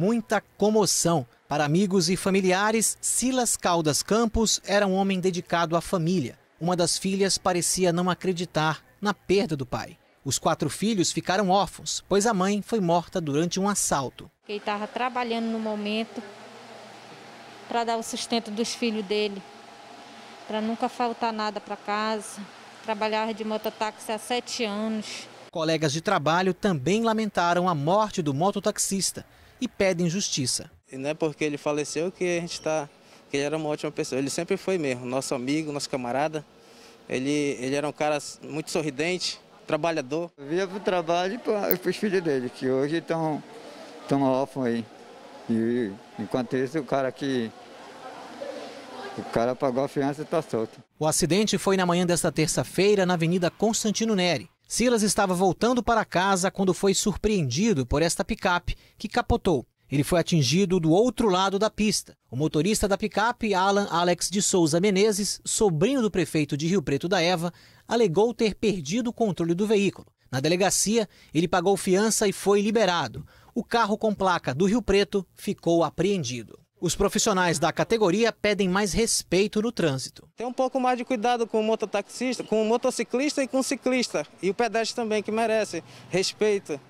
muita comoção. Para amigos e familiares, Silas Caldas Campos era um homem dedicado à família. Uma das filhas parecia não acreditar na perda do pai. Os quatro filhos ficaram órfãos, pois a mãe foi morta durante um assalto. Ele estava trabalhando no momento para dar o sustento dos filhos dele, para nunca faltar nada para casa. Trabalhava de mototáxi há sete anos. Colegas de trabalho também lamentaram a morte do mototaxista e pedem justiça. E não é porque ele faleceu que a gente está. que ele era uma ótima pessoa. Ele sempre foi mesmo, nosso amigo, nosso camarada. Ele, ele era um cara muito sorridente, trabalhador. via para o trabalho e para os filhos dele, que hoje estão órfãos aí. E enquanto isso, o cara que. O cara pagou a fiança e está solto. O acidente foi na manhã desta terça-feira na Avenida Constantino Neri. Silas estava voltando para casa quando foi surpreendido por esta picape que capotou. Ele foi atingido do outro lado da pista. O motorista da picape, Alan Alex de Souza Menezes, sobrinho do prefeito de Rio Preto da Eva, alegou ter perdido o controle do veículo. Na delegacia, ele pagou fiança e foi liberado. O carro com placa do Rio Preto ficou apreendido. Os profissionais da categoria pedem mais respeito no trânsito. Tem um pouco mais de cuidado com o mototaxista, com o motociclista e com o ciclista. E o pedestre também, que merece respeito.